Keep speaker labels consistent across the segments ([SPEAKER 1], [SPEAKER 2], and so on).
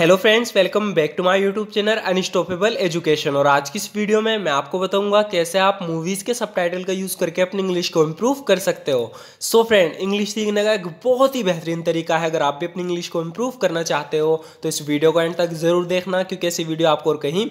[SPEAKER 1] hello friends welcome back to my YouTube channel unstoppable education और आज की इस वीडियो में मैं आपको बताऊंगा कैसे आप मूवीज़ के सबटाइटल का यूज़ करके अपनी इंग्लिश को इम्प्रूव कर सकते हो सो फ्रेंड इंग्लिश सीखने का एक बहुत ही बेहतरीन तरीका है अगर आप भी अपनी इंग्लिश को इम्प्रूव करना चाहते हो तो इस वीडियो को एंड तक ज़रूर देखना क्योंकि ऐसी वीडियो आपको और कहीं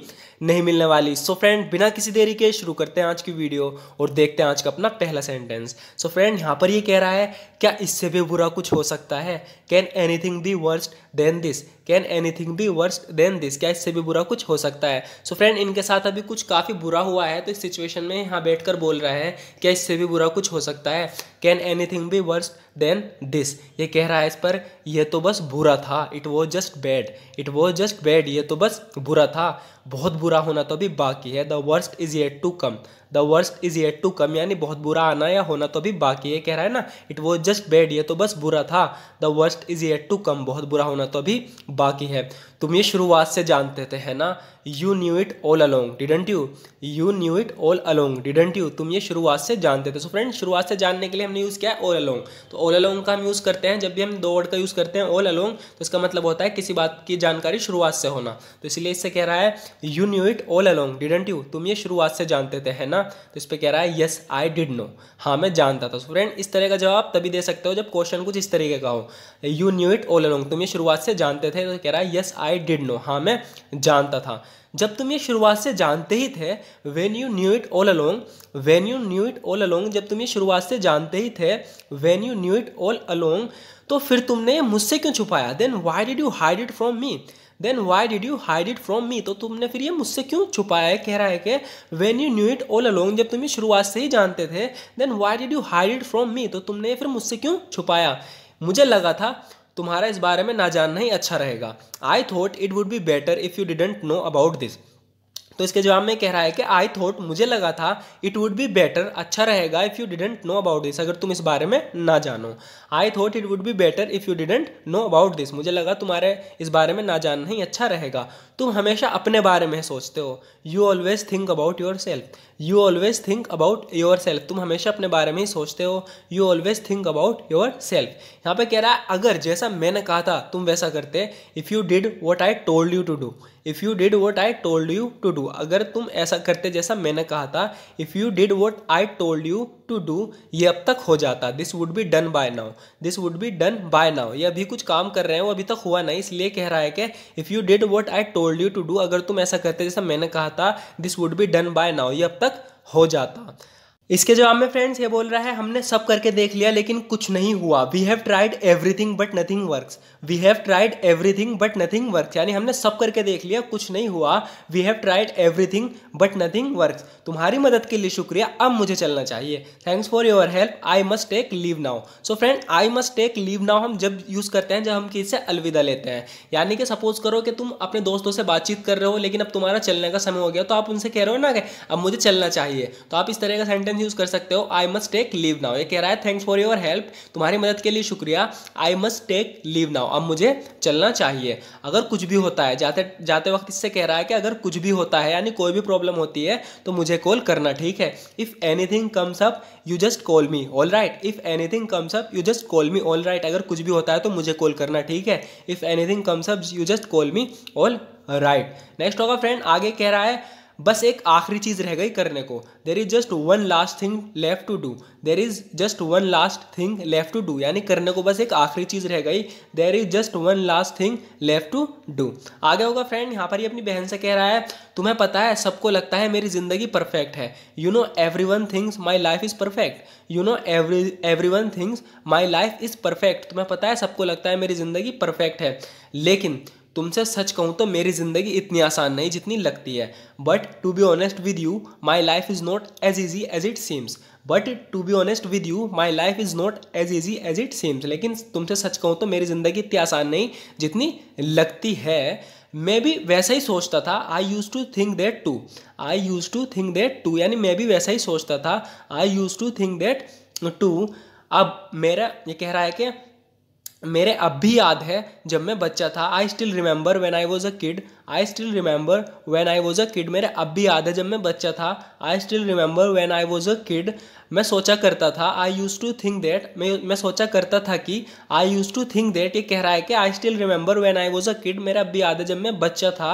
[SPEAKER 1] नहीं मिलने वाली सो so फ्रेंड बिना किसी देरी के शुरू करते हैं आज की वीडियो और देखते हैं आज का अपना पहला सेंटेंस सो फ्रेंड यहाँ पर ये कह रहा है क्या इससे भी बुरा कुछ हो सकता है can anything the worst than this can anything be worst than this क्या इससे भी बुरा कुछ हो सकता है सो so फ्रेंड इनके साथ अभी कुछ काफ़ी बुरा हुआ है तो इस सिचुएशन में यहाँ बैठ कर बोल रहा है क्या इससे भी बुरा कुछ हो सकता है can anything be worst than this ये कह रहा है इस पर यह तो बस बुरा था it was just bad it was just bad ये तो बस बुरा था बहुत बुरा होना तो अभी बाकी है the worst is yet to come the worst is yet to come यानी बहुत बुरा आना या होना तो अभी बाकी है कह रहा है ना इट वॉज जस्ट बैड ये तो बस बुरा था the worst is yet to come बहुत बुरा होना तो अभी बाकी है तुम ये शुरुआत से जानते थे है ना you knew it all along didn't you you knew it all along didn't you तुम ये शुरुआत से जानते थे सो फ्रेंड शुरुआत से जानने के लिए हमने यूज़ किया है ऑल अलोंग तो ऑल अलोंग का हम यूज़ करते हैं जब भी हम दो वर्ड का यूज़ करते हैं ऑल अलोंग तो इसका मतलब होता है किसी बात की जानकारी शुरुआत से होना तो इसलिए इससे कह रहा है you knew it all along didn't you तुम ये शुरुआत से जानते थे है ना ना तो इस पर कह रहा है यस आई डिड नो हाँ मैं जानता था सो फ्रेंड इस तरह का जवाब तभी दे सकते हो जब क्वेश्चन कुछ इस तरीके का हो you knew it all along तुम ये शुरुआत से जानते थे तो कह रहा है यस आई डिड नो हाँ मैं जानता था जब तुम ये शुरुआत से जानते ही थे when you knew it all along when you knew it all along जब तुम ये शुरुआत से जानते ही थे when you knew it all along तो फिर तुमने मुझसे क्यों छुपाया then why did you hide it from me then why did you hide it from me तो तुमने फिर ये मुझसे क्यों छुपाया है कह रहा है कि when you knew it all along जब तुम ये शुरुआत से ही जानते थे then why did you hide it from me तो तुमने फिर मुझसे क्यों छुपाया मुझे लगा था तुम्हारा इस बारे में ना जानना ही अच्छा रहेगा I thought it would be better if you didn't know about this तो इसके जवाब में कह रहा है कि आई थॉट मुझे लगा था इट वुड बी बेटर अच्छा रहेगा if you didn't know about this अगर तुम इस बारे में ना जानो I thought it would be better if you didn't know about this मुझे लगा तुम्हारे इस बारे में ना जानना ही अच्छा रहेगा तुम हमेशा अपने बारे में सोचते हो you always think about yourself you always think about yourself तुम हमेशा अपने बारे में ही सोचते हो you always think about yourself यहाँ पे कह रहा है अगर जैसा मैंने कहा था तुम वैसा करते if you did what I told you to do if you did what I told you to do अगर तुम ऐसा करते जैसा मैंने कहा था if you did what I told you to do ये अब तक हो जाता this would be done by now this would be done by now ये अभी कुछ काम कर रहे हैं वो अभी तक हुआ नहीं इसलिए कह रहा है कि if you did what I told you to do अगर तुम ऐसा करते जैसा मैंने कहा था this would be done by now ये अब तक हो जाता इसके जवाब में फ्रेंड्स ये बोल रहा है हमने सब करके देख लिया लेकिन कुछ नहीं हुआ we have tried everything but nothing works we have tried everything but nothing works यानी हमने सब करके देख लिया कुछ नहीं हुआ we have tried everything but nothing works तुम्हारी मदद के लिए शुक्रिया अब मुझे चलना चाहिए thanks for your help I must take leave now so friend I must take leave now हम जब यूज़ करते हैं जब हम किसी से अलविदा लेते हैं यानी कि सपोज करो कि तुम अपने दोस्तों से बातचीत कर रहे हो लेकिन अब तुम्हारा चलने का समय हो गया तो आप उनसे कह रहे हो ना कि अब मुझे चलना चाहिए तो आप इस तरह का सेंटेंस सेंटेंस यूज कर सकते हो I must take leave now ये कह रहा है थैंक्स फॉर योर हेल्प तुम्हारी मदद के लिए शुक्रिया I must take leave now अब मुझे चलना चाहिए अगर कुछ भी होता है जाते जाते वक्त इससे कह रहा है कि अगर कुछ भी होता है यानी कोई भी प्रॉब्लम होती है तो मुझे कॉल करना ठीक है if any comes up you just call me all right if any comes up you just call me all right अगर कुछ भी होता है तो मुझे कॉल करना ठीक है if anything comes up you just call me all right next होगा फ्रेंड आगे कह रहा है बस एक आखिरी चीज़ रह गई करने को there is just one last thing left to do there is just one last thing left to do यानी करने को बस एक आखिरी चीज़ रह गई there is just one last thing left to do आगे होगा फ्रेंड यहाँ पर ही अपनी बहन से कह रहा है तुम्हें पता है सबको लगता है मेरी ज़िंदगी परफेक्ट है you know every one things my life is perfect you know every every one things my life is perfect तुम्हें पता है सबको लगता है मेरी ज़िंदगी परफेक्ट है लेकिन तुमसे सच कहूँ तो मेरी ज़िंदगी इतनी आसान नहीं जितनी लगती है but to be honest with you my life is not as easy as it seems but to be honest with you my life is not as easy as it seems लेकिन तुमसे सच कहूँ तो मेरी ज़िंदगी इतनी आसान नहीं जितनी लगती है मैं भी वैसा ही सोचता था I used to think that too I used to think that too यानी मैं भी वैसा ही सोचता था I used to think that too अब मेरा ये कह रहा है कि मेरे अब भी याद है जब मैं बच्चा था I still remember when I was a kid I still remember when I was a kid मेरे अब भी याद है जब मैं बच्चा था I still remember when I was a kid मैं सोचा करता था I used to think that मैं मैं सोचा करता था कि I used to think that ये कह रहा है कि I still remember when I was a kid मेरा अब भी याद है जब मैं बच्चा था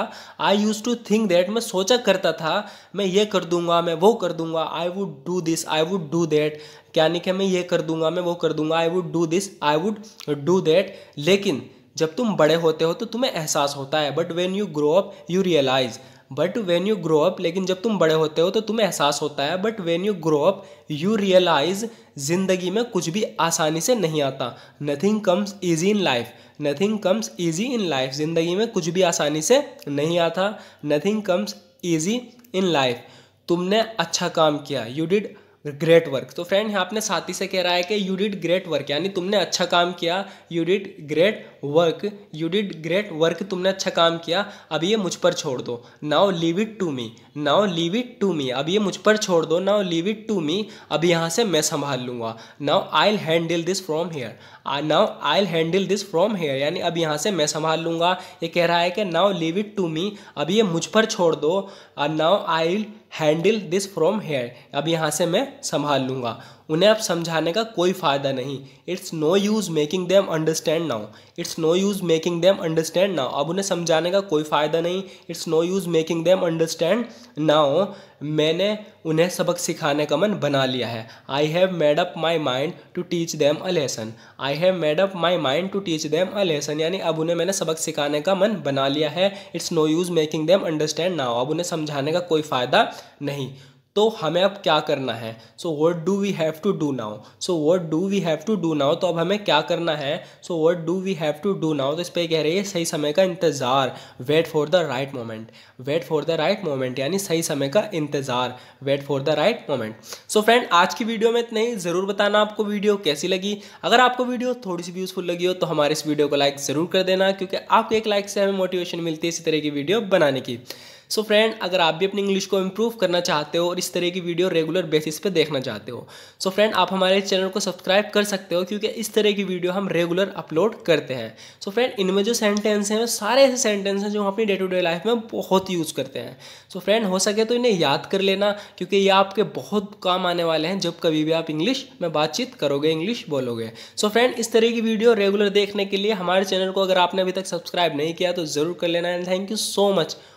[SPEAKER 1] I used to think that मैं सोचा करता था मैं ये कर दूंगा मैं वो कर दूंगा I would do this I would do that क्या नहीं कि मैं ये कर दूंगा मैं वो कर दूंगा I would do this I would do that लेकिन जब तुम बड़े होते हो तो तुम्हें एहसास होता है but when you grow up you realise but when you grow up लेकिन जब तुम बड़े होते हो तो तुम्हें एहसास होता है but when you grow up you realise ज़िंदगी में कुछ भी आसानी से नहीं आता nothing comes easy in life nothing comes easy in life ज़िंदगी में कुछ भी आसानी से नहीं आता nothing comes easy in life तुमने अच्छा काम किया यू डिड ग्रेट वर्क तो फ्रेंड यहाँ अपने साथी से कह रहा है कि यू डिड ग्रेट वर्क यानी तुमने अच्छा काम किया you did great work you did great work तुमने अच्छा काम किया अब ये मुझ पर छोड़ दो now leave it to me now leave it to me अब ये मुझ पर छोड़ दो now leave it to me अब यहाँ से मैं संभाल लूँगा now I handle this from here now I handle this from here यानी अब यहाँ से मैं संभाल लूँगा ये कह रहा है कि now leave it to me अब ये मुझ पर छोड़ दो now I handle this from here अब यहाँ से मैं संभाल लूँगा उन्हें आप समझाने का कोई फ़ायदा नहीं it's no use making them understand now it's no use making them understand now अब उन्हें समझाने का कोई फ़ायदा नहीं it's no use making them understand now मैंने उन्हें सबक सिखाने का मन बना लिया है I have made up my mind to teach them a lesson I have made up my mind to teach them a lesson यानी अब उन्हें मैंने सबक सिखाने का मन बना लिया है it's no use making them understand now अब उन्हें समझाने का कोई फ़ायदा नहीं तो हमें अब क्या करना है so what do we have to do now so what do we have to do now तो अब हमें क्या करना है so what do we have to do now तो इस पर कह रही है सही समय का इंतज़ार wait for the right moment wait for the right moment यानी सही समय का इंतज़ार wait for the right moment so friend आज की वीडियो में इतना ही ज़रूर बताना आपको वीडियो कैसी लगी अगर आपको वीडियो थोड़ी सी भी यूज़फुल लगी हो तो हमारे इस वीडियो को लाइक ज़रूर कर देना क्योंकि आपको एक लाइक से हमें मोटिवेशन मिलती है इसी तरह की वीडियो बनाने की सो so फ्रेंड अगर आप भी अपनी इंग्लिश को इम्प्रूव करना चाहते हो और इस तरह की वीडियो रेगुलर बेसिस पे देखना चाहते हो सो so फ्रेंड आप हमारे चैनल को सब्सक्राइब कर सकते हो क्योंकि इस तरह की वीडियो हम रेगुलर अपलोड करते हैं सो फ्रेंड इनमें जो सेंटेंस हैं सारे ऐसे सेंटेंस हैं जो हम अपनी डे टू डे लाइफ में बहुत यूज़ करते हैं सो so फ्रेंड हो सके तो इन्हें याद कर लेना क्योंकि ये आपके बहुत काम आने वाले हैं जब कभी भी आप इंग्लिश में बातचीत करोगे इंग्लिश बोलोगे सो so फ्रेंड इस तरह की वीडियो रेगुलर देखने के लिए हमारे चैनल को अगर आपने अभी तक सब्सक्राइब नहीं किया तो ज़रूर कर लेना and thank you so much